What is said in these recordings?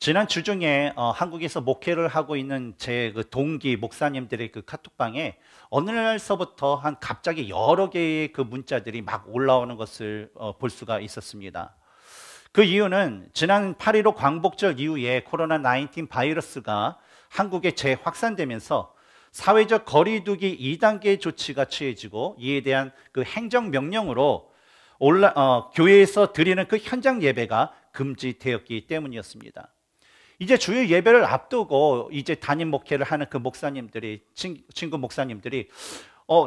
지난 주중에 어, 한국에서 목회를 하고 있는 제그 동기 목사님들의 그 카톡방에 어느 날서부터 한 갑자기 여러 개의 그 문자들이 막 올라오는 것을 어, 볼 수가 있었습니다. 그 이유는 지난 8.15 광복절 이후에 코로나19 바이러스가 한국에 재확산되면서 사회적 거리두기 2단계 조치가 취해지고 이에 대한 그 행정명령으로 올라, 어, 교회에서 드리는 그 현장 예배가 금지되었기 때문이었습니다. 이제 주일 예배를 앞두고 이제 담임 목회를 하는 그 목사님들이 친, 친구 목사님들이 어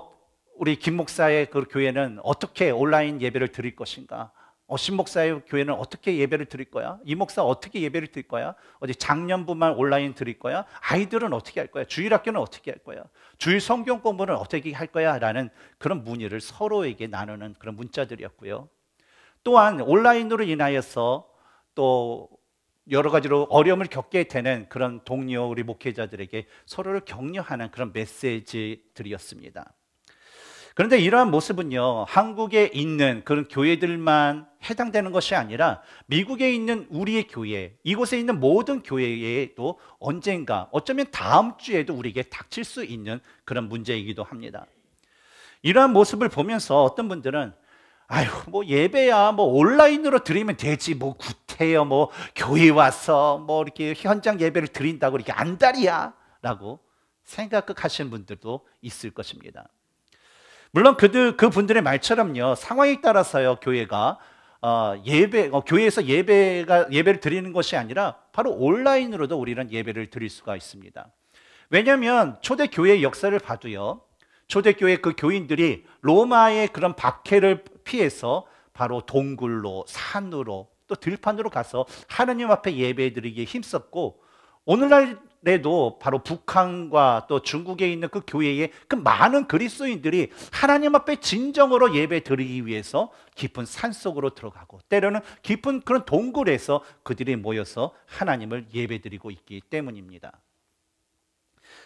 우리 김 목사의 그 교회는 어떻게 온라인 예배를 드릴 것인가? 어, 신 목사의 교회는 어떻게 예배를 드릴 거야? 이 목사 어떻게 예배를 드릴 거야? 어제 작년부만 온라인 드릴 거야? 아이들은 어떻게 할 거야? 주일 학교는 어떻게 할 거야? 주일 성경 공부는 어떻게 할 거야? 라는 그런 문의를 서로에게 나누는 그런 문자들이었고요. 또한 온라인으로 인하여서 또 여러 가지로 어려움을 겪게 되는 그런 동료 우리 목회자들에게 서로를 격려하는 그런 메시지들이었습니다. 그런데 이러한 모습은요, 한국에 있는 그런 교회들만 해당되는 것이 아니라 미국에 있는 우리의 교회, 이곳에 있는 모든 교회에도 언젠가 어쩌면 다음 주에도 우리에게 닥칠 수 있는 그런 문제이기도 합니다. 이러한 모습을 보면서 어떤 분들은 아유 뭐 예배야 뭐 온라인으로 드리면 되지 뭐 구태여 뭐 교회 와서 뭐 이렇게 현장 예배를 드린다고 이렇게 안달이야라고 생각하시는 분들도 있을 것입니다. 물론 그들 그분들의 말처럼요 상황에 따라서요 교회가 어, 예배 어, 교회에서 예배가 예배를 드리는 것이 아니라 바로 온라인으로도 우리는 예배를 드릴 수가 있습니다. 왜냐하면 초대 교회의 역사를 봐도요 초대교회 그 교인들이 로마의 그런 박해를 피해서 바로 동굴로 산으로 또 들판으로 가서 하나님 앞에 예배드리기에 힘썼고 오늘날에도 바로 북한과 또 중국에 있는 그교회의그 많은 그리스도인들이 하나님 앞에 진정으로 예배드리기 위해서 깊은 산 속으로 들어가고 때로는 깊은 그런 동굴에서 그들이 모여서 하나님을 예배드리고 있기 때문입니다.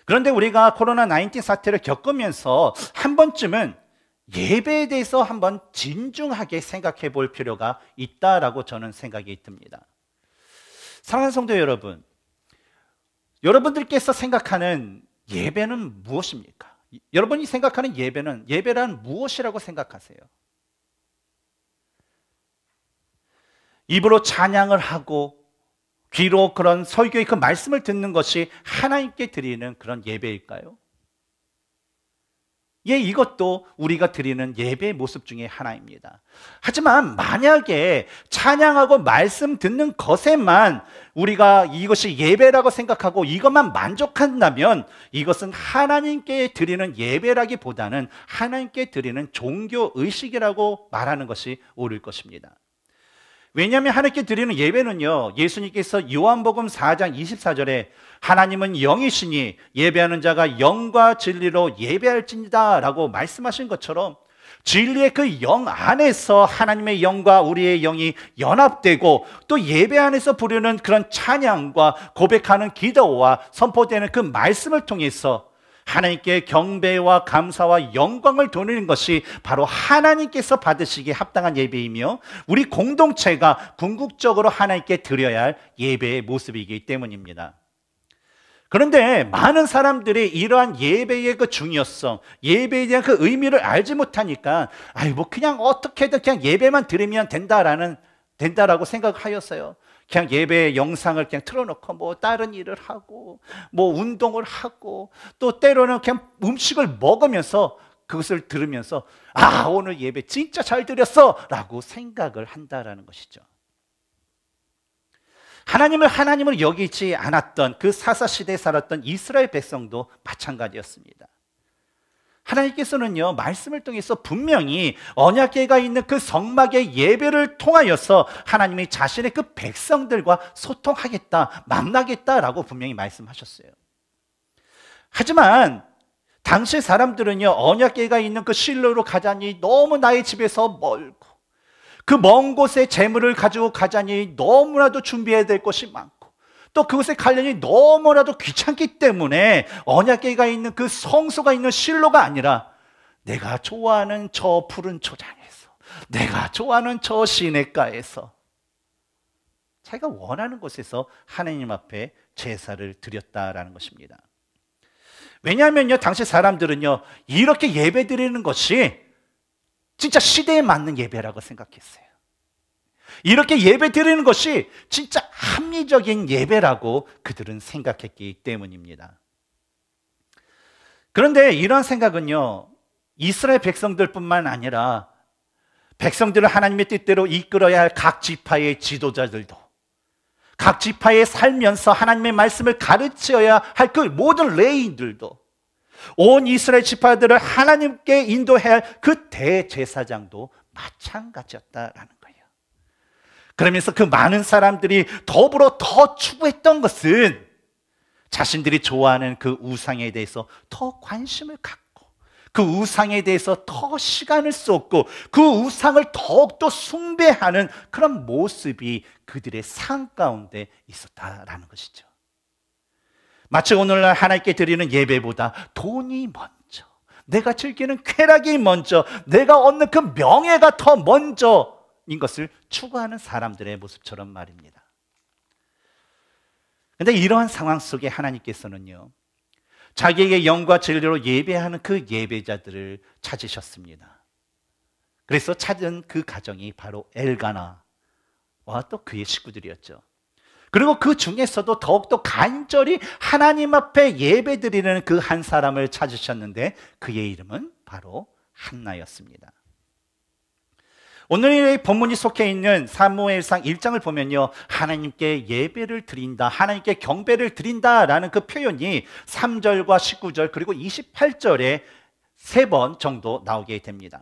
그런데 우리가 코로나 19 사태를 겪으면서 한 번쯤은 예배에 대해서 한번 진중하게 생각해 볼 필요가 있다라고 저는 생각이 듭니다. 사랑하는 성도 여러분, 여러분들께서 생각하는 예배는 무엇입니까? 여러분이 생각하는 예배는 예배란 무엇이라고 생각하세요? 입으로 찬양을 하고 귀로 그런 설교의 그 말씀을 듣는 것이 하나님께 드리는 그런 예배일까요? 예, 이것도 우리가 드리는 예배의 모습 중에 하나입니다. 하지만 만약에 찬양하고 말씀 듣는 것에만 우리가 이것이 예배라고 생각하고 이것만 만족한다면 이것은 하나님께 드리는 예배라기보다는 하나님께 드리는 종교 의식이라고 말하는 것이 옳을 것입니다. 왜냐하면 하나님께 드리는 예배는요. 예수님께서 요한복음 4장 24절에 하나님은 영이시니 예배하는 자가 영과 진리로 예배할지니다 라고 말씀하신 것처럼 진리의 그 영 안에서 하나님의 영과 우리의 영이 연합되고 또 예배 안에서 부르는 그런 찬양과 고백하는 기도와 선포되는 그 말씀을 통해서 하나님께 경배와 감사와 영광을 돌리는 것이 바로 하나님께서 받으시기에 합당한 예배이며 우리 공동체가 궁극적으로 하나님께 드려야 할 예배의 모습이기 때문입니다. 그런데 많은 사람들이 이러한 예배의 그 중요성, 예배에 대한 그 의미를 알지 못하니까 아이 뭐 그냥 어떻게든 그냥 예배만 드리면 된다라는 된다라고 생각하였어요. 그냥 예배 영상을 그냥 틀어놓고 뭐 다른 일을 하고 뭐 운동을 하고 또 때로는 그냥 음식을 먹으면서 그것을 들으면서 아 오늘 예배 진짜 잘 드렸어라고 생각을 한다라는 것이죠. 하나님을 하나님을 여기지 않았던 그 사사 시대에 살았던 이스라엘 백성도 마찬가지였습니다. 하나님께서는요, 말씀을 통해서 분명히 언약계가 있는 그 성막의 예배를 통하여서 하나님이 자신의 그 백성들과 소통하겠다, 만나겠다라고 분명히 말씀하셨어요. 하지만 당시 사람들은요, 언약계가 있는 그 실로로 가자니 너무 나의 집에서 멀고, 그 먼 곳에 재물을 가지고 가자니 너무나도 준비해야 될 것이 많고, 또 그것의 관련이 너무나도 귀찮기 때문에 언약계가 있는 그 성소가 있는 실로가 아니라 내가 좋아하는 저 푸른 초장에서 내가 좋아하는 저시내가에서 자기가 원하는 곳에서 하나님 앞에 제사를 드렸다라는 것입니다. 왜냐하면요, 당시 사람들은요, 이렇게 예배 드리는 것이 진짜 시대에 맞는 예배라고 생각했어요. 이렇게 예배 드리는 것이 진짜 합리적인 예배라고 그들은 생각했기 때문입니다. 그런데 이러한 생각은요, 이스라엘 백성들뿐만 아니라 백성들을 하나님의 뜻대로 이끌어야 할 각 지파의 지도자들도 각 지파에 살면서 하나님의 말씀을 가르쳐야 할 그 모든 레인들도 온 이스라엘 지파들을 하나님께 인도해야 할 그 대제사장도 마찬가지였다라는 거 그러면서 그 많은 사람들이 더불어 더 추구했던 것은 자신들이 좋아하는 그 우상에 대해서 더 관심을 갖고 그 우상에 대해서 더 시간을 쏟고 그 우상을 더욱더 숭배하는 그런 모습이 그들의 삶 가운데 있었다라는 것이죠. 마치 오늘날 하나님께 드리는 예배보다 돈이 먼저, 내가 즐기는 쾌락이 먼저, 내가 얻는 그 명예가 더 먼저 인 것을 추구하는 사람들의 모습처럼 말입니다. 근데 이러한 상황 속에 하나님께서는요, 자기에게 영과 진리로 예배하는 그 예배자들을 찾으셨습니다. 그래서 찾은 그 가정이 바로 엘가나와 또 그의 식구들이었죠. 그리고 그 중에서도 더욱더 간절히 하나님 앞에 예배 드리는 그 한 사람을 찾으셨는데 그의 이름은 바로 한나였습니다. 오늘의 본문이 속해 있는 사무엘상 1장을 보면요. 하나님께 예배를 드린다. 하나님께 경배를 드린다라는 그 표현이 3절과 19절 그리고 28절에 세 번 정도 나오게 됩니다.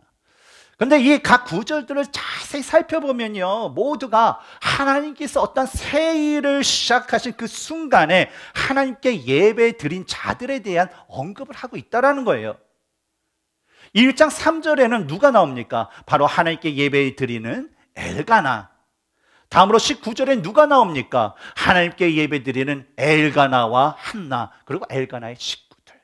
근데 이 각 구절들을 자세히 살펴보면요. 모두가 하나님께서 어떤 새 일을 시작하신 그 순간에 하나님께 예배 드린 자들에 대한 언급을 하고 있다라는 거예요. 1장 3절에는 누가 나옵니까? 바로 하나님께 예배 드리는 엘가나. 다음으로 19절에 누가 나옵니까? 하나님께 예배 드리는 엘가나와 한나, 그리고 엘가나의 식구들.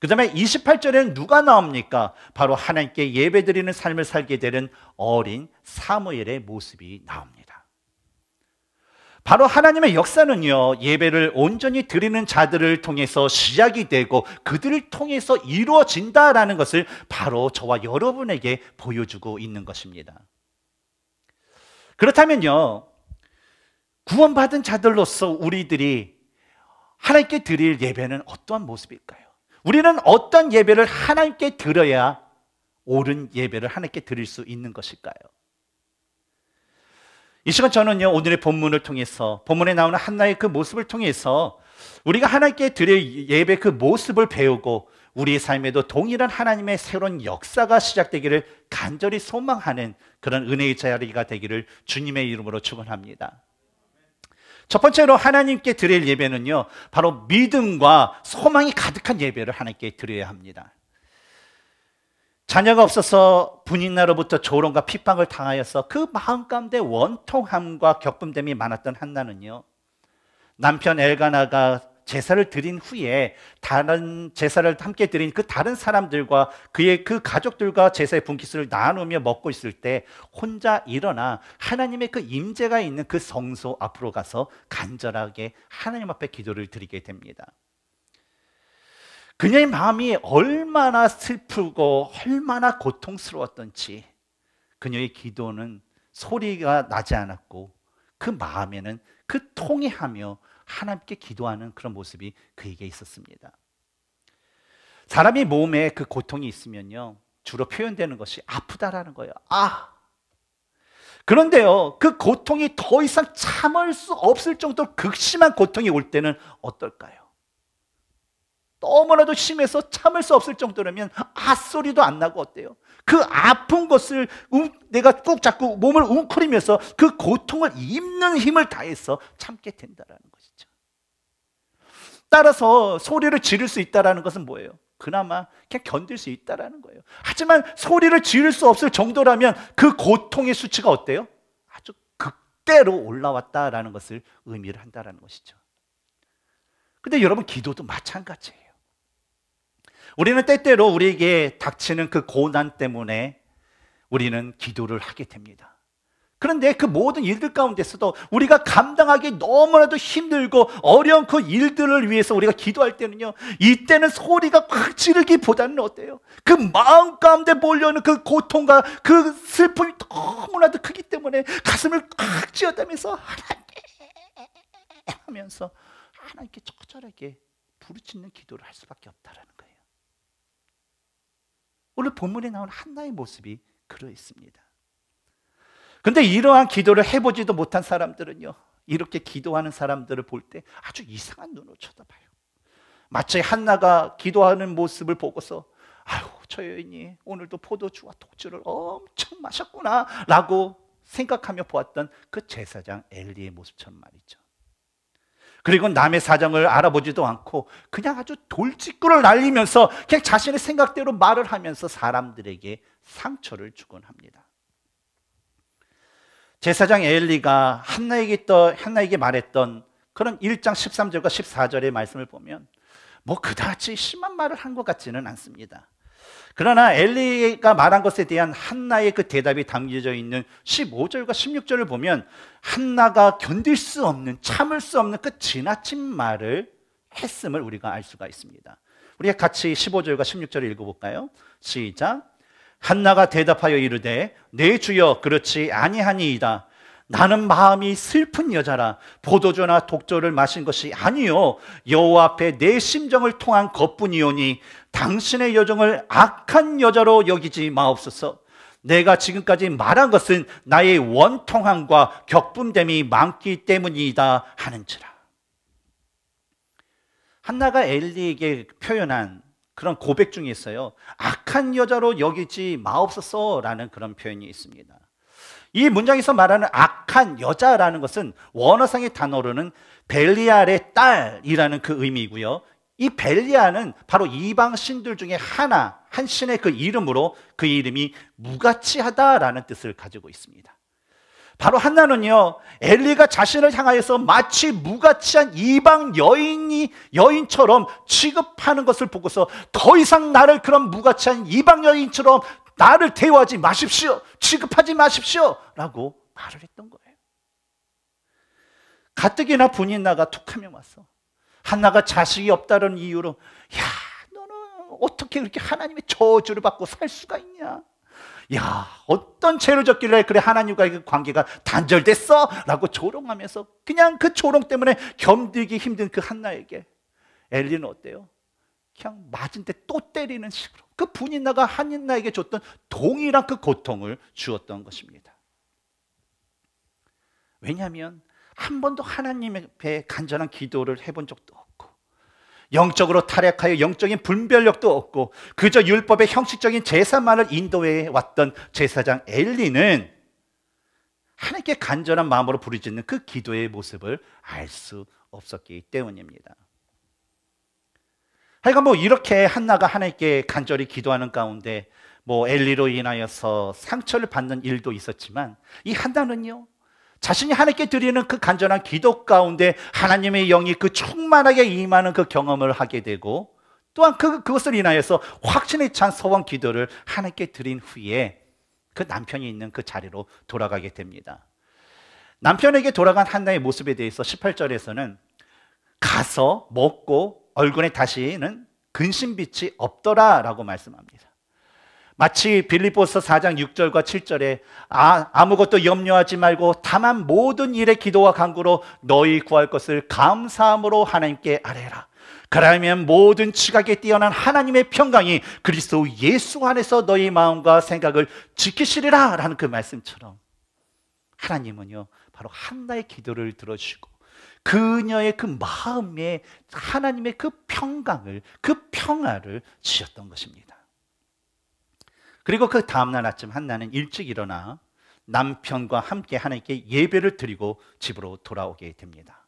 그 다음에 28절에는 누가 나옵니까? 바로 하나님께 예배 드리는 삶을 살게 되는 어린 사무엘의 모습이 나옵니다. 바로 하나님의 역사는요, 예배를 온전히 드리는 자들을 통해서 시작이 되고 그들을 통해서 이루어진다라는 것을 바로 저와 여러분에게 보여주고 있는 것입니다. 그렇다면요, 구원받은 자들로서 우리들이 하나님께 드릴 예배는 어떠한 모습일까요? 우리는 어떤 예배를 하나님께 드려야 옳은 예배를 하나님께 드릴 수 있는 것일까요? 이 시간 저는요 오늘의 본문을 통해서 본문에 나오는 한나의 그 모습을 통해서 우리가 하나님께 드릴 예배 그 모습을 배우고 우리의 삶에도 동일한 하나님의 새로운 역사가 시작되기를 간절히 소망하는 그런 은혜의 자리가 되기를 주님의 이름으로 축원합니다. 첫 번째로 하나님께 드릴 예배는요 바로 믿음과 소망이 가득한 예배를 하나님께 드려야 합니다. 자녀가 없어서 분인나로부터 조롱과 핍박을 당하여서 그 마음 가운데 원통함과 격분됨이 많았던 한나는요. 남편 엘가나가 제사를 드린 후에 다른 제사를 함께 드린 그 다른 사람들과 그의 그 가족들과 제사의 분깃를 나누며 먹고 있을 때 혼자 일어나 하나님의 그 임재가 있는 그 성소 앞으로 가서 간절하게 하나님 앞에 기도를 드리게 됩니다. 그녀의 마음이 얼마나 슬프고 얼마나 고통스러웠던지 그녀의 기도는 소리가 나지 않았고 그 마음에는 그 통해하며 하나님께 기도하는 그런 모습이 그에게 있었습니다. 사람이 몸에 그 고통이 있으면요. 주로 표현되는 것이 아프다라는 거예요. 아! 그런데요. 그 고통이 더 이상 참을 수 없을 정도로 극심한 고통이 올 때는 어떨까요? 너무나도 심해서 참을 수 없을 정도라면 앗소리도 안 나고 어때요? 그 아픈 것을 움, 내가 꾹 잡고 몸을 웅크리면서 그 고통을 입는 힘을 다해서 참게 된다라는 것이죠. 따라서 소리를 지를 수 있다라는 것은 뭐예요? 그나마 그냥 견딜 수 있다라는 거예요. 하지만 소리를 지을 수 없을 정도라면 그 고통의 수치가 어때요? 아주 극대로 올라왔다라는 것을 의미를 한다라는 것이죠. 근데 여러분 기도도 마찬가지예요. 우리는 때때로 우리에게 닥치는 그 고난 때문에 우리는 기도를 하게 됩니다. 그런데 그 모든 일들 가운데서도 우리가 감당하기 너무나도 힘들고 어려운 그 일들을 위해서 우리가 기도할 때는요, 이때는 소리가 콱 지르기보다는 어때요? 그 마음 가운데 몰려오는 그 고통과 그 슬픔이 너무나도 크기 때문에 가슴을 콱 쥐어다면서 하나님 하면서 하나님께 처절하게 부르짖는 기도를 할 수밖에 없다라는 오늘 본문에 나온 한나의 모습이 그러 있습니다. 근데 이러한 기도를 해보지도 못한 사람들은요, 이렇게 기도하는 사람들을 볼 때 아주 이상한 눈으로 쳐다봐요. 마치 한나가 기도하는 모습을 보고서 아유, 저 여인이 오늘도 포도주와 독주를 엄청 마셨구나 라고 생각하며 보았던 그 제사장 엘리의 모습처럼 말이죠. 그리고 남의 사정을 알아보지도 않고 그냥 아주 돌직구를 날리면서 그냥 자신의 생각대로 말을 하면서 사람들에게 상처를 주곤 합니다. 제사장 에엘리가 한나에게 또 한나에게 말했던 그런 1장 13절과 14절의 말씀을 보면 뭐 그다지 심한 말을 한 것 같지는 않습니다. 그러나 엘리가 말한 것에 대한 한나의 그 대답이 담겨져 있는 15절과 16절을 보면 한나가 견딜 수 없는 참을 수 없는 그 지나친 말을 했음을 우리가 알 수가 있습니다. 우리 같이 15절과 16절을 읽어볼까요? 시작. 한나가 대답하여 이르되 내 주여 그렇지 아니하니이다. 나는 마음이 슬픈 여자라 보도주나 독조를 마신 것이 아니요 여호와 앞에 내 심정을 통한 것뿐이오니 당신의 여정을 악한 여자로 여기지 마옵소서. 내가 지금까지 말한 것은 나의 원통함과 격분됨이 많기 때문이다 하는지라. 한나가 엘리에게 표현한 그런 고백 중에 있어요. 악한 여자로 여기지 마옵소서라는 그런 표현이 있습니다. 이 문장에서 말하는 악한 여자라는 것은 원어상의 단어로는 벨리알의 딸이라는 그 의미이고요. 이벨리아는 바로 이방 신들 중에 하나, 한 신의 그 이름으로 그 이름이 무가치하다라는 뜻을 가지고 있습니다. 바로 한나는요, 엘리가 자신을 향하여서 마치 무가치한 이방 여인이, 여인처럼 취급하는 것을 보고서 더 이상 나를 그런 무가치한 이방 여인처럼 나를 대우하지 마십시오. 취급하지 마십시오. 라고 말을 했던 거예요. 가뜩이나 분인나가 툭하며 왔어. 한나가 자식이 없다는 이유로 야 너는 어떻게 그렇게 하나님의 저주를 받고 살 수가 있냐? 야 어떤 죄를 졌길래 그래 하나님과의 그 관계가 단절됐어? 라고 조롱하면서 그냥 그 조롱 때문에 견디기 힘든 그 한나에게 엘리는 어때요? 그냥 맞은 데 또 때리는 식으로 그 분인나가 한인나에게 줬던 동일한 그 고통을 주었던 것입니다. 왜냐하면 한 번도 하나님의 배 간절한 기도를 해본 적도 없고 영적으로 타락하여 영적인 분별력도 없고 그저 율법의 형식적인 제사만을 인도해 왔던 제사장 엘리는 하나님께 간절한 마음으로 부르짖는 그 기도의 모습을 알 수 없었기 때문입니다. 하여간 뭐 이렇게 한나가 하나님께 간절히 기도하는 가운데 뭐 엘리로 인하여서 상처를 받는 일도 있었지만 이 한나는요 자신이 하나님께 드리는 그 간절한 기도 가운데 하나님의 영이 그 충만하게 임하는 그 경험을 하게 되고 또한 그, 그것을 인하여서 확신에 찬 서원 기도를 하나님께 드린 후에 그 남편이 있는 그 자리로 돌아가게 됩니다. 남편에게 돌아간 한나의 모습에 대해서 18절에서는 가서 먹고 얼굴에 다시는 근심빛이 없더라라고 말씀합니다. 마치 빌립보서 4장 6절과 7절에 아, 아무것도 염려하지 말고 다만 모든 일에 기도와 간구로 너희 구할 것을 감사함으로 하나님께 아뢰라. 그러면 모든 지각에 뛰어난 하나님의 평강이 그리스도 예수 안에서 너희 마음과 생각을 지키시리라 라는 그 말씀처럼 하나님은요 바로 한나의 기도를 들어주시고 그녀의 그 마음에 하나님의 그 평강을, 그 평화를 주셨던 것입니다. 그리고 그 다음날 아침 한나는 일찍 일어나 남편과 함께 하나님께 예배를 드리고 집으로 돌아오게 됩니다.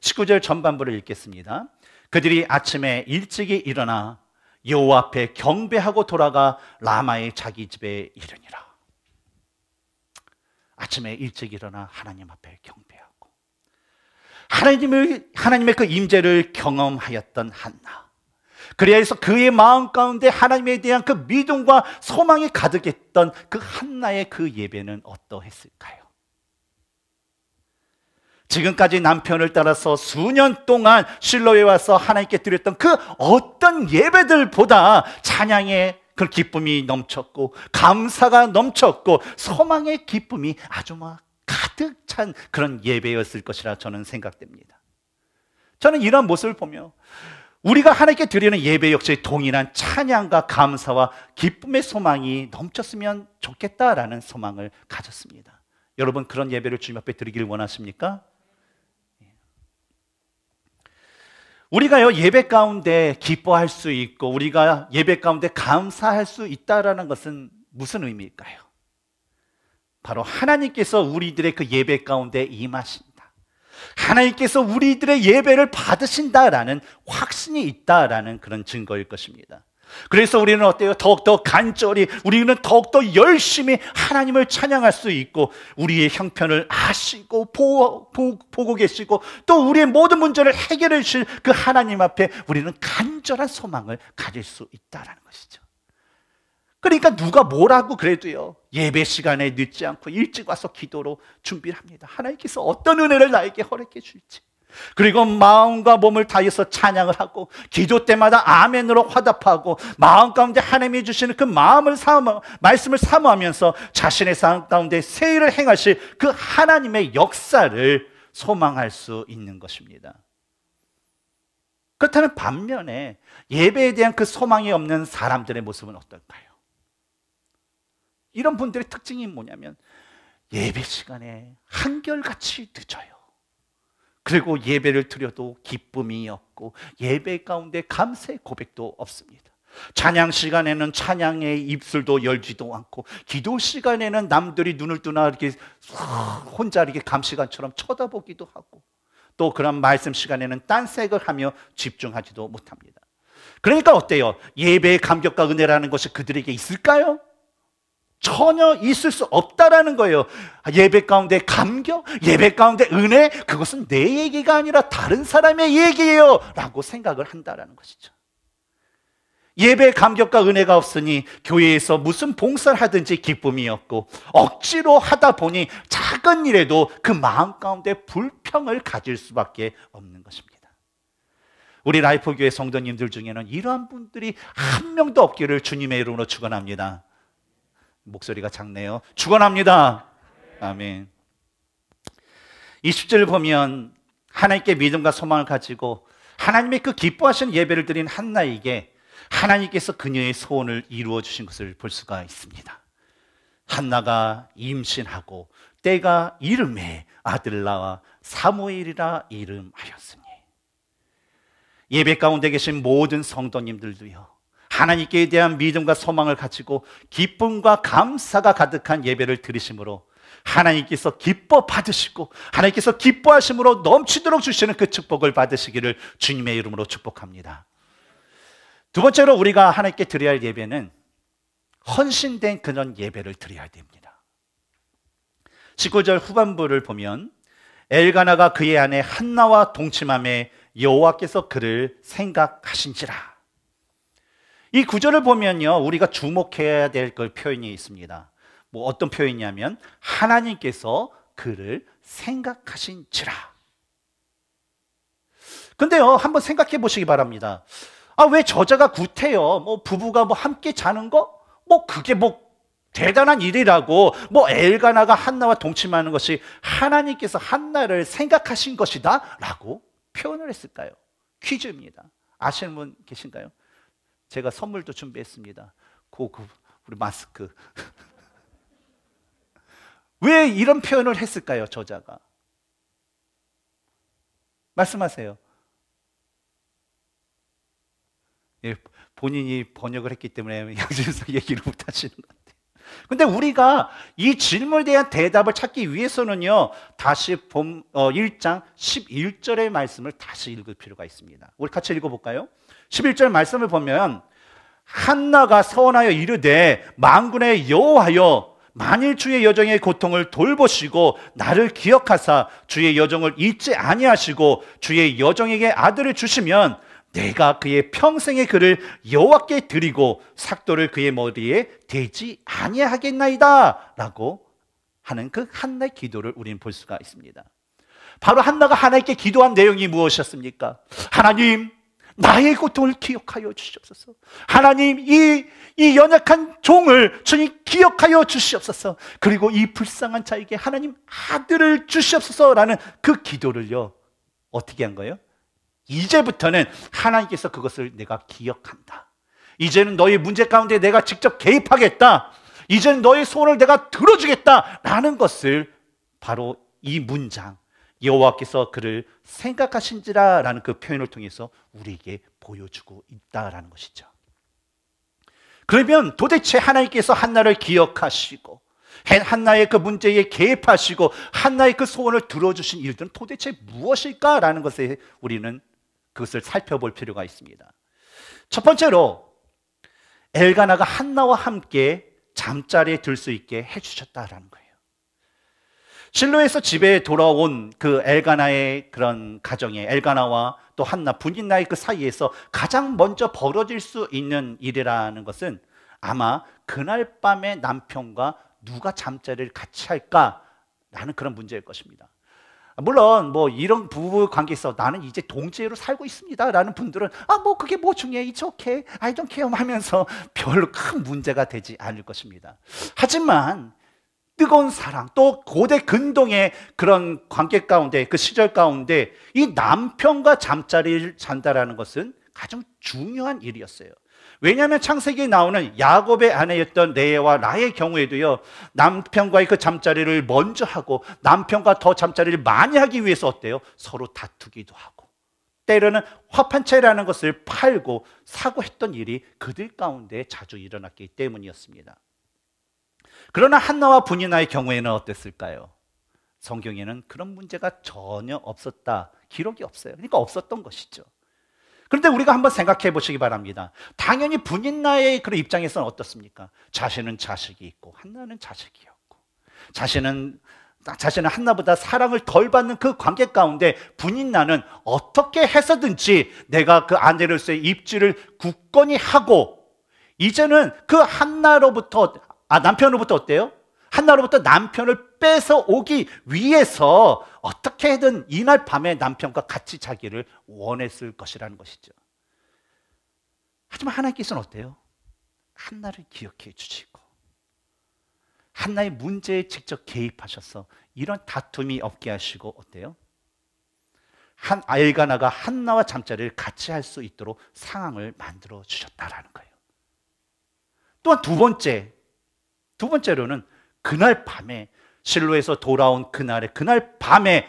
19절 전반부를 읽겠습니다. 그들이 아침에 일찍이 일어나 여호와 앞에 경배하고 돌아가 라마의 자기 집에 이르니라. 아침에 일찍 일어나 하나님 앞에 경배. 하나님을 하나님의 그 임재를 경험하였던 한나. 그래서 그의 마음 가운데 하나님에 대한 그 믿음과 소망이 가득했던 그 한나의 그 예배는 어떠했을까요? 지금까지 남편을 따라서 수년 동안 실로에 와서 하나님께 드렸던 그 어떤 예배들보다 찬양의 그 기쁨이 넘쳤고 감사가 넘쳤고 소망의 기쁨이 아주 막 가득 찬 그런 예배였을 것이라 저는 생각됩니다. 저는 이런 모습을 보며 우리가 하나님께 드리는 예배 역시 동일한 찬양과 감사와 기쁨의 소망이 넘쳤으면 좋겠다라는 소망을 가졌습니다. 여러분 그런 예배를 주님 앞에 드리길 원하십니까? 우리가요 예배 가운데 기뻐할 수 있고 우리가 예배 가운데 감사할 수 있다라는 것은 무슨 의미일까요? 바로 하나님께서 우리들의 그 예배 가운데 임하신다. 하나님께서 우리들의 예배를 받으신다라는 확신이 있다라는 그런 증거일 것입니다. 그래서 우리는 어때요? 더욱더 간절히, 우리는 더욱더 열심히 하나님을 찬양할 수 있고, 우리의 형편을 아시고, 보호, 보, 고 계시고, 또 우리의 모든 문제를 해결해 주실 그 하나님 앞에 우리는 간절한 소망을 가질 수있다는 것이죠. 그러니까 누가 뭐라고 그래도요. 예배 시간에 늦지 않고 일찍 와서 기도로 준비를 합니다. 하나님께서 어떤 은혜를 나에게 허락해 줄지. 그리고 마음과 몸을 다해서 찬양을 하고 기도 때마다 아멘으로 화답하고 마음 가운데 하나님이 주시는 그 마음을 사모, 말씀을 사모하면서 자신의 삶 가운데 세일을 행하실 그 하나님의 역사를 소망할 수 있는 것입니다. 그렇다면 반면에 예배에 대한 그 소망이 없는 사람들의 모습은 어떨까요? 이런 분들의 특징이 뭐냐면 예배 시간에 한결같이 늦어요. 그리고 예배를 드려도 기쁨이 없고 예배 가운데 감사의 고백도 없습니다. 찬양 시간에는 찬양의 입술도 열지도 않고 기도 시간에는 남들이 눈을 뜨나 이렇게 혼자 이렇게 감시관처럼 쳐다보기도 하고 또 그런 말씀 시간에는 딴색을 하며 집중하지도 못합니다. 그러니까 어때요? 예배의 감격과 은혜라는 것이 그들에게 있을까요? 전혀 있을 수 없다라는 거예요. 예배 가운데 감격, 예배 가운데 은혜, 그것은 내 얘기가 아니라 다른 사람의 얘기예요. 라고 생각을 한다라는 것이죠. 예배 감격과 은혜가 없으니 교회에서 무슨 봉사를 하든지 기쁨이 없고 억지로 하다 보니 작은 일에도 그 마음 가운데 불평을 가질 수밖에 없는 것입니다. 우리 라이프 교회 성도님들 중에는 이러한 분들이 한 명도 없기를 주님의 이름으로 축원합니다. 목소리가 작네요. 죽어납니다. 아멘. 20절을 보면 하나님께 믿음과 소망을 가지고 하나님의 그기뻐하시 예배를 드린 한나에게 하나님께서 그녀의 소원을 이루어 주신 것을 볼 수가 있습니다. 한나가 임신하고 때가 이름에 아들 나와 사무엘이라 이름하였으니 예배 가운데 계신 모든 성도님들도요 하나님께 대한 믿음과 소망을 가지고 기쁨과 감사가 가득한 예배를 드리심으로 하나님께서 기뻐 받으시고 하나님께서 기뻐하심으로 넘치도록 주시는 그 축복을 받으시기를 주님의 이름으로 축복합니다. 두 번째로 우리가 하나님께 드려야 할 예배는 헌신된 그런 예배를 드려야 됩니다. 19절 후반부를 보면 엘가나가 그의 아내 한나와 동침함에 여호와께서 그를 생각하신지라 이 구절을 보면요, 우리가 주목해야 될 걸 표현이 있습니다. 뭐 어떤 표현이냐면 하나님께서 그를 생각하신지라. 근데요, 한번 생각해 보시기 바랍니다. 아, 왜 저자가 구태여? 뭐 부부가 뭐 함께 자는 거? 뭐 그게 뭐 대단한 일이라고 뭐 엘가나가 한나와 동침하는 것이 하나님께서 한나를 생각하신 것이다라고 표현을 했을까요? 퀴즈입니다. 아시는 분 계신가요? 제가 선물도 준비했습니다. 고급 그, 그, 우리 마스크. 왜 이런 표현을 했을까요, 저자가? 말씀하세요. 예, 본인이 번역을 했기 때문에 양심상 얘기를 못 하시는 것 같아요. 근데 우리가 이 질문에 대한 대답을 찾기 위해서는요, 다시 봄, 어, 1장 11절의 말씀을 다시 읽을 필요가 있습니다. 우리 같이 읽어볼까요? 11절 말씀을 보면 한나가 서원하여 이르되 만군의 여호하여 만일 주의 여정의 고통을 돌보시고 나를 기억하사 주의 여정을 잊지 아니하시고 주의 여정에게 아들을 주시면 내가 그의 평생의 그를 여호와께 드리고 삭도를 그의 머리에 대지 아니하겠나이다라고 하는 그 한나의 기도를 우리는 볼 수가 있습니다. 바로 한나가 하나님께 기도한 내용이 무엇이었습니까? 하나님, 나의 고통을 기억하여 주시옵소서. 하나님, 이, 이 연약한 종을 주님 기억하여 주시옵소서. 그리고 이 불쌍한 자에게 하나님 아들을 주시옵소서라는 그 기도를요, 어떻게 한 거예요? 이제부터는 하나님께서 그것을 내가 기억한다. 이제는 너의 문제 가운데 내가 직접 개입하겠다. 이제는 너의 소원을 내가 들어주겠다. 라는 것을 바로 이 문장, 여호와께서 그를 생각하신지라라는 그 표현을 통해서 우리에게 보여주고 있다라는 것이죠. 그러면 도대체 하나님께서 한나를 기억하시고 한나의 그 문제에 개입하시고 한나의 그 소원을 들어주신 일들은 도대체 무엇일까라는 것에 우리는 그것을 살펴볼 필요가 있습니다. 첫 번째로 엘가나가 한나와 함께 잠자리에 들 수 있게 해주셨다라는 거예요. 실로에서 집에 돌아온 그 엘가나의 그런 가정에 엘가나와 또 한나 분인 나의 그 사이에서 가장 먼저 벌어질 수 있는 일이라는 것은 아마 그날 밤에 남편과 누가 잠자리를 같이 할까라는 그런 문제일 것입니다. 물론 뭐 이런 부부 관계에서 나는 이제 동지로 살고 있습니다라는 분들은 아 뭐 그게 뭐 중요해 이쪽해 아이 좀케어 하면서 별로 큰 문제가 되지 않을 것입니다. 하지만 뜨거운 사랑, 또 고대 근동의 그런 관계 가운데, 그 시절 가운데 이 남편과 잠자리를 잔다라는 것은 가장 중요한 일이었어요. 왜냐하면 창세기에 나오는 야곱의 아내였던 레아와 라의 경우에도요 남편과의 그 잠자리를 먼저 하고 남편과 더 잠자리를 많이 하기 위해서 어때요? 서로 다투기도 하고 때로는 화판체라는 것을 팔고 사고 했던 일이 그들 가운데 자주 일어났기 때문이었습니다 그러나 한나와 분이나의 경우에는 어땠을까요? 성경에는 그런 문제가 전혀 없었다. 기록이 없어요. 그러니까 없었던 것이죠. 그런데 우리가 한번 생각해 보시기 바랍니다. 당연히 분인나의 그런 입장에서는 어떻습니까? 자신은 자식이 있고 한나는 자식이었고 자신은 자신은 한나보다 사랑을 덜 받는 그 관계 가운데 분인나는 어떻게 해서든지 내가 그 아내로서의 입지를 굳건히 하고 이제는 그 한나로부터 아, 남편으로부터 어때요? 한나로부터 남편을 뺏어오기 위해서 어떻게든 이날 밤에 남편과 같이 자기를 원했을 것이라는 것이죠. 하지만 하나님께서는 어때요? 한나를 기억해 주시고 한나의 문제에 직접 개입하셔서 이런 다툼이 없게 하시고 어때요? 한 알가나가 한나와 잠자리를 같이 할 수 있도록 상황을 만들어 주셨다라는 거예요. 또한 두 번째 두 번째로는 그날 밤에 실로에서 돌아온 그날에 그날 밤에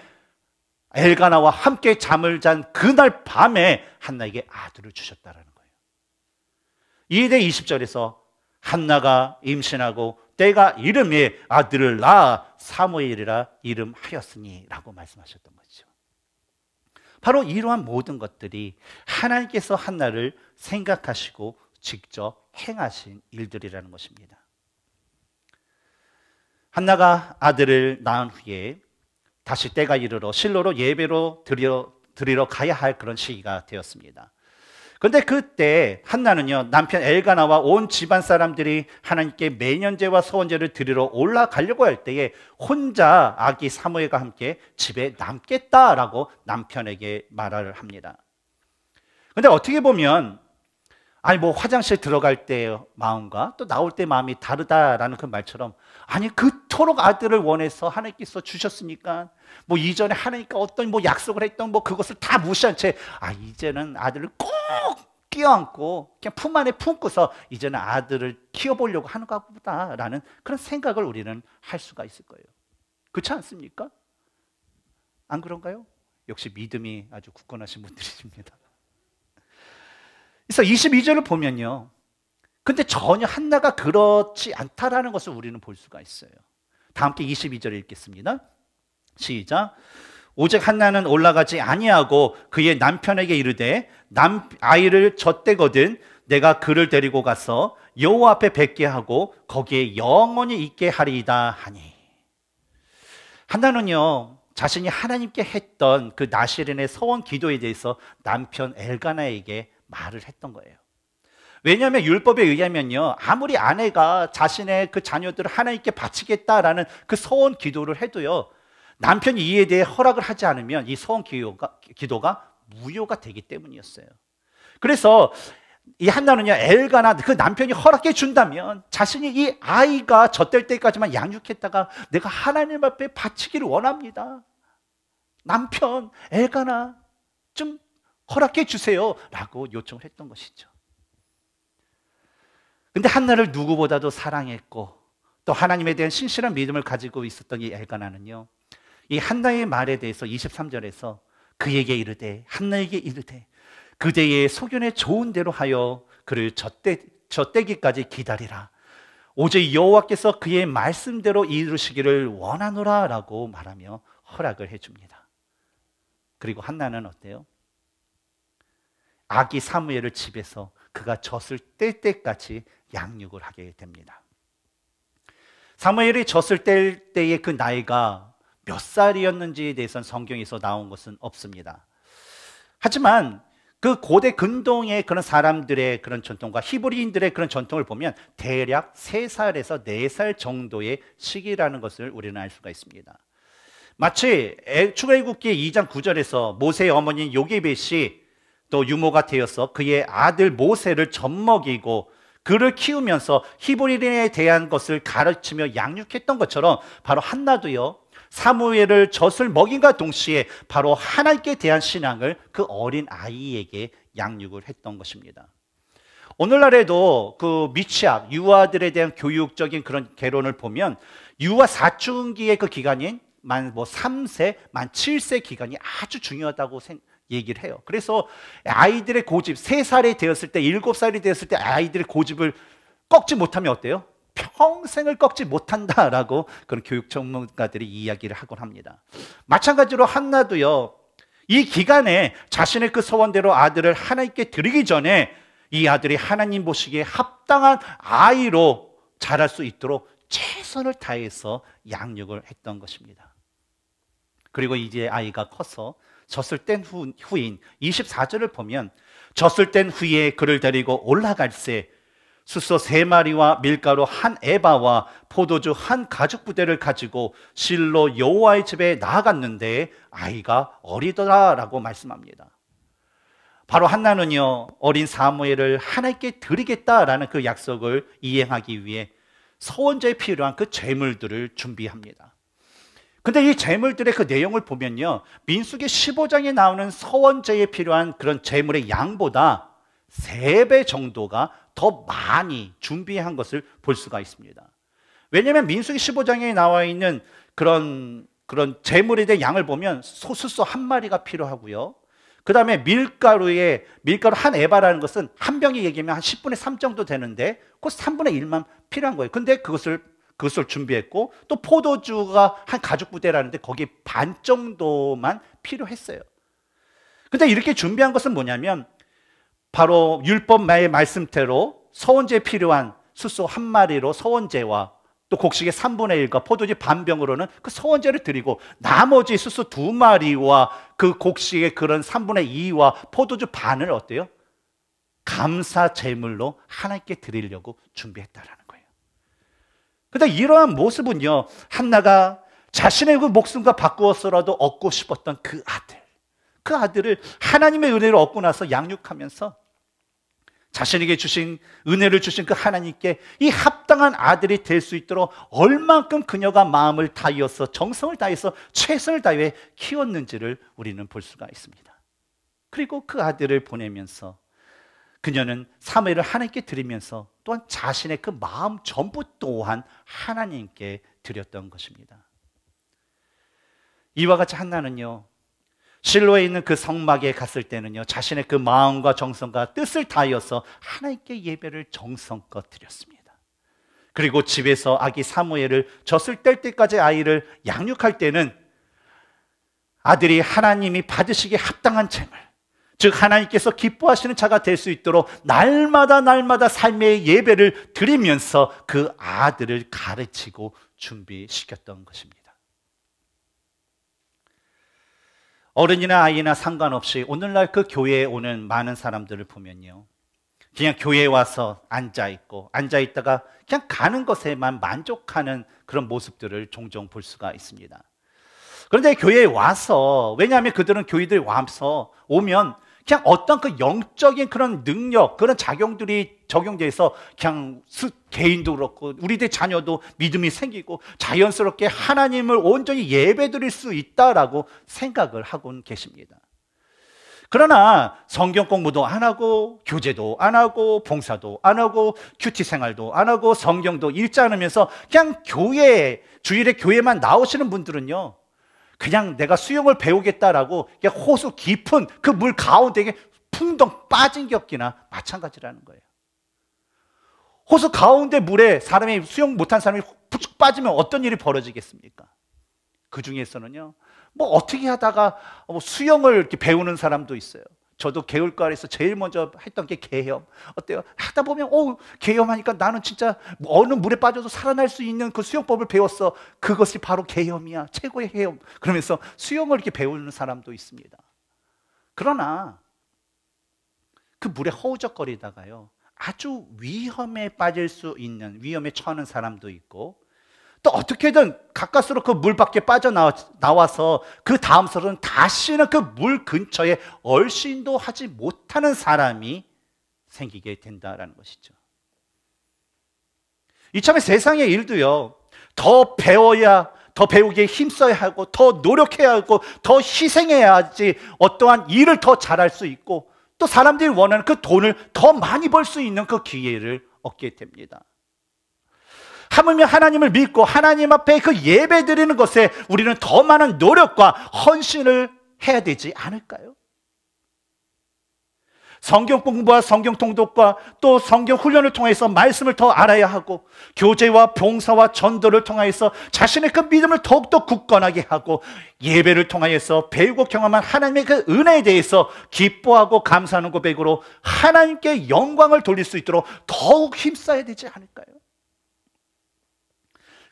엘가나와 함께 잠을 잔 그날 밤에 한나에게 아들을 주셨다라는 거예요. 2대 20절에서 한나가 임신하고 때가 이름에 아들을 낳아 사무엘이라 이름하였으니라고 말씀하셨던 거죠. 바로 이러한 모든 것들이 하나님께서 한나를 생각하시고 직접 행하신 일들이라는 것입니다. 한나가 아들을 낳은 후에 다시 때가 이르러 실로로 예배로 드려, 드리러 가야 할 그런 시기가 되었습니다. 근데 그때 한나는요 남편 엘가나와 온 집안 사람들이 하나님께 매년제와 서원제를 드리러 올라가려고 할 때에 혼자 아기 사모예가 함께 집에 남겠다라고 남편에게 말을 합니다. 근데 어떻게 보면 아니 뭐 화장실 들어갈 때 마음과 또 나올 때 마음이 다르다라는 그 말처럼 아니 그토록 아들을 원해서 하나님께서 주셨으니까 뭐 이전에 하나님과 어떤 뭐 약속을 했던 뭐 그것을 다 무시한 채 아 이제는 아들을 꼭 끼어안고 그냥 품 안에 품고서 이제는 아들을 키워보려고 하는 가보다라는 그런 생각을 우리는 할 수가 있을 거예요. 그렇지 않습니까? 안 그런가요? 역시 믿음이 아주 굳건하신 분들이십니다. 그래서 22절을 보면요. 근데 전혀 한나가 그렇지 않다라는 것을 우리는 볼 수가 있어요. 다 함께 22절을 읽겠습니다. 시작. 오직 한나는 올라가지 아니하고 그의 남편에게 이르되 남 아이를 젖대거든 내가 그를 데리고 가서 여호와 앞에 뵙게 하고 거기에 영원히 있게 하리이다 하니 한나는요 자신이 하나님께 했던 그 나시린의 서원 기도에 대해서 남편 엘가나에게 말을 했던 거예요. 왜냐하면 율법에 의하면요 아무리 아내가 자신의 그 자녀들을 하나님께 바치겠다라는 그 서원 기도를 해도요 남편이 이에 대해 허락을 하지 않으면 이 서원 기도가, 기도가 무효가 되기 때문이었어요. 그래서 이 한나는요 엘가나 그 남편이 허락해 준다면 자신이 이 아이가 젖될 때까지만 양육했다가 내가 하나님 앞에 바치기를 원합니다. 남편 엘가나 좀 허락해 주세요. 라고 요청을 했던 것이죠. 근데 한나를 누구보다도 사랑했고 또 하나님에 대한 신실한 믿음을 가지고 있었던 이 엘가나는요. 이 한나의 말에 대해서 23절에서 그에게 이르되 한나에게 이르되 그대의 소견에 좋은 대로 하여 그를 젖대, 젖대기까지 기다리라. 오직 여호와께서 그의 말씀대로 이루시기를 원하노라라고 말하며 허락을 해줍니다. 그리고 한나는 어때요? 아기 사무엘을 집에서 그가 젖을 뗄 때까지 양육을 하게 됩니다. 사무엘이 젖을 뗄 때의 그 나이가 몇 살이었는지에 대해서는 성경에서 나온 것은 없습니다. 하지만 그 고대 근동의 그런 사람들의 그런 전통과 히브리인들의 그런 전통을 보면 대략 3살에서 4살 정도의 시기라는 것을 우리는 알 수가 있습니다. 마치 출애굽기 2장 9절에서 모세의 어머니 요게벳이 또 유모가 되어서 그의 아들 모세를 젖먹이고 그를 키우면서 히브리린에 대한 것을 가르치며 양육했던 것처럼 바로 한나도요 사무엘을 젖을 먹인과 동시에 바로 하나님께 대한 신앙을 그 어린 아이에게 양육을 했던 것입니다. 오늘날에도 그 미취학 유아들에 대한 교육적인 그런 개론을 보면 유아 사춘기의 그 기간인 만 뭐 3세, 만 7세 뭐 기간이 아주 중요하다고 생각합니다. 얘기를 해요. 그래서 아이들의 고집, 세살이 되었을 때, 일곱 살이 되었을 때 아이들의 고집을 꺾지 못하면 어때요? 평생을 꺾지 못한다라고 그런 교육 전문가들이 이야기를 하곤 합니다. 마찬가지로 한나도요. 이 기간에 자신의 그 소원대로 아들을 하나님께 드리기 전에 이 아들이 하나님 보시기에 합당한 아이로 자랄 수 있도록 최선을 다해서 양육을 했던 것입니다. 그리고 이제 아이가 커서 졌을 땐 후, 후인 24절을 보면 졌을 땐 후에 그를 데리고 올라갈세 수소 세 마리와 밀가루 한 에바와 포도주 한 가죽 부대를 가지고 실로 여호와의 집에 나아갔는데 아이가 어리더라라고 말씀합니다. 바로 한나는요 어린 사무엘을 하나님께 드리겠다라는 그 약속을 이행하기 위해 서원제에 필요한 그 제물들을 준비합니다. 근데 이 재물들의 그 내용을 보면요. 민숙이 15장에 나오는 서원제에 필요한 그런 재물의 양보다 3배 정도가 더 많이 준비한 것을 볼 수가 있습니다. 왜냐하면 민숙이 15장에 나와 있는 그런 그런 재물에 대한 양을 보면 소수소 한 마리가 필요하고요. 그 다음에 밀가루에 밀가루 한 에바라는 것은 한 병이 얘기하면 한 10분의 3 정도 되는데 그 3분의 1만 필요한 거예요. 근데 그것을 그것을 준비했고 또 포도주가 한 가죽 부대라는데 거기 반 정도만 필요했어요. 근데 이렇게 준비한 것은 뭐냐면 바로 율법의 말씀대로 서원제 필요한 수소 한 마리로 서원제와 또 곡식의 3분의 1과 포도주 반병으로는 그 서원제를 드리고 나머지 수소 두 마리와 그 곡식의 그런 3분의 2와 포도주 반을 어때요? 감사 제물로 하나님께 드리려고 준비했다라는 근데 그러니까 이러한 모습은요, 한나가 자신의 그 목숨과 바꾸어서라도 얻고 싶었던 그 아들, 그 아들을 하나님의 은혜를 얻고 나서 양육하면서 자신에게 주신 은혜를 주신 그 하나님께 이 합당한 아들이 될 수 있도록 얼만큼 그녀가 마음을 다이어서 정성을 다해서 최선을 다해 키웠는지를 우리는 볼 수가 있습니다. 그리고 그 아들을 보내면서 그녀는 사무엘을 하나님께 드리면서 또한 자신의 그 마음 전부 또한 하나님께 드렸던 것입니다. 이와 같이 한나는요. 실로에 있는 그 성막에 갔을 때는요. 자신의 그 마음과 정성과 뜻을 다하여서 하나님께 예배를 정성껏 드렸습니다. 그리고 집에서 아기 사무엘을 젖을 뗄 때까지 아이를 양육할 때는 아들이 하나님이 받으시기에 합당한 잼을 즉 하나님께서 기뻐하시는 자가 될 수 있도록 날마다 날마다 삶의 예배를 드리면서 그 아들을 가르치고 준비시켰던 것입니다. 어른이나 아이나 상관없이 오늘날 그 교회에 오는 많은 사람들을 보면요. 그냥 교회에 와서 앉아 있고 앉아 있다가 그냥 가는 것에만 만족하는 그런 모습들을 종종 볼 수가 있습니다. 그런데 교회에 와서 왜냐하면 그들은 교회들 와서 오면 그냥 어떤 그 영적인 그런 능력, 그런 작용들이 적용돼서 그냥 수, 개인도 그렇고 우리들 자녀도 믿음이 생기고 자연스럽게 하나님을 온전히 예배드릴 수 있다라고 생각을 하곤 계십니다. 그러나 성경 공부도 안 하고 교제도 안 하고 봉사도 안 하고 큐티 생활도 안 하고 성경도 읽지 않으면서 그냥 교회 주일에 교회만 나오시는 분들은요 그냥 내가 수영을 배우겠다라고 호수 깊은 그 물 가운데에 풍덩 빠진 격기나 마찬가지라는 거예요. 호수 가운데 물에 사람이 수영 못한 사람이 푹 빠지면 어떤 일이 벌어지겠습니까? 그 중에서는요, 뭐 어떻게 하다가 뭐 수영을 배우는 사람도 있어요. 저도 개울가에서 제일 먼저 했던 게 개염. 어때요? 하다 보면 어 개염하니까 나는 진짜 어느 물에 빠져도 살아날 수 있는 그 수영법을 배웠어. 그것이 바로 개염이야. 최고의 해염. 그러면서 수영을 이렇게 배우는 사람도 있습니다. 그러나 그 물에 허우적거리다가요. 아주 위험에 빠질 수 있는 위험에 처하는 사람도 있고 또 어떻게든 가까스로 그 물 밖에 빠져나와서 그 다음서는 다시는 그 물 근처에 얼씬도 하지 못하는 사람이 생기게 된다라는 것이죠. 이참에 세상의 일도요, 더 배워야, 더 배우기에 힘써야 하고, 더 노력해야 하고, 더 희생해야지 어떠한 일을 더 잘할 수 있고, 또 사람들이 원하는 그 돈을 더 많이 벌 수 있는 그 기회를 얻게 됩니다. 하물며 하나님을 믿고 하나님 앞에 그 예배 드리는 것에 우리는 더 많은 노력과 헌신을 해야 되지 않을까요? 성경 공부와 성경 통독과 또 성경 훈련을 통해서 말씀을 더 알아야 하고 교제와 봉사와 전도를 통하서 자신의 그 믿음을 더욱더 굳건하게 하고 예배를 통하서 배우고 경험한 하나님의 그 은혜에 대해서 기뻐하고 감사하는 고백으로 하나님께 영광을 돌릴 수 있도록 더욱 힘써야 되지 않을까요?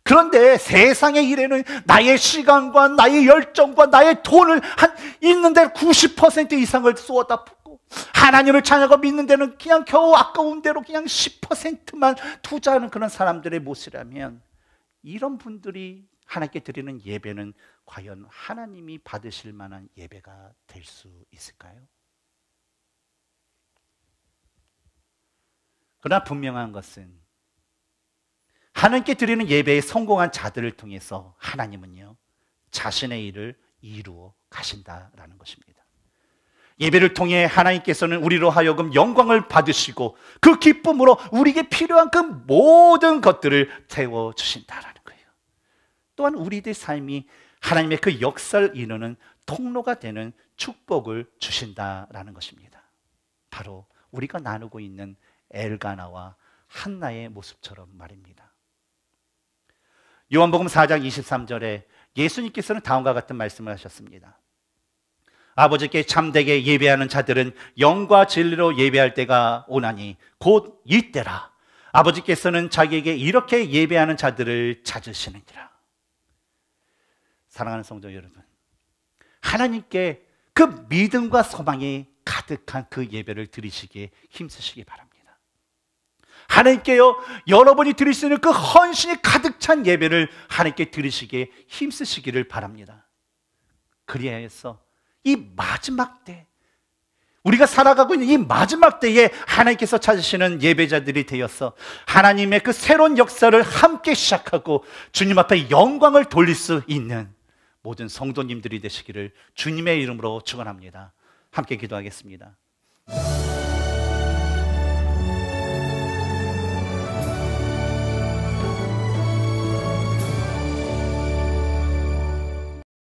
그런데 세상의 일에는 나의 시간과 나의 열정과 나의 돈을 한 있는 데90% 이상을 쏟다 붓고 하나님을 찬양하고 믿는 데는 그냥 겨우 아까운 대로 그냥 10%만 투자하는 그런 사람들의 모습이라면 이런 분들이 하나님께 드리는 예배는 과연 하나님이 받으실 만한 예배가 될 수 있을까요? 그러나 분명한 것은 하나님께 드리는 예배에 성공한 자들을 통해서 하나님은요, 자신의 일을 이루어 가신다라는 것입니다. 예배를 통해 하나님께서는 우리로 하여금 영광을 받으시고 그 기쁨으로 우리에게 필요한 그 모든 것들을 채워주신다라는 거예요. 또한 우리들 삶이 하나님의 그 역사를 이루는 통로가 되는 축복을 주신다라는 것입니다. 바로 우리가 나누고 있는 엘가나와 한나의 모습처럼 말입니다. 요한복음 4장 23절에 예수님께서는 다음과 같은 말씀을 하셨습니다. 아버지께 참되게 예배하는 자들은 영과 진리로 예배할 때가 오나니 곧 이때라. 아버지께서는 자기에게 이렇게 예배하는 자들을 찾으시느니라. 사랑하는 성도 여러분, 하나님께 그 믿음과 소망이 가득한 그 예배를 드리시기에 힘쓰시기 바랍니다. 하나님께요, 여러분이 드릴 수 있는 그 헌신이 가득 찬 예배를 하나님께 드리시기에 힘쓰시기를 바랍니다. 그리하여서 이 마지막 때, 우리가 살아가고 있는 이 마지막 때에 하나님께서 찾으시는 예배자들이 되어서 하나님의 그 새로운 역사를 함께 시작하고 주님 앞에 영광을 돌릴 수 있는 모든 성도님들이 되시기를 주님의 이름으로 축원합니다. 함께 기도하겠습니다.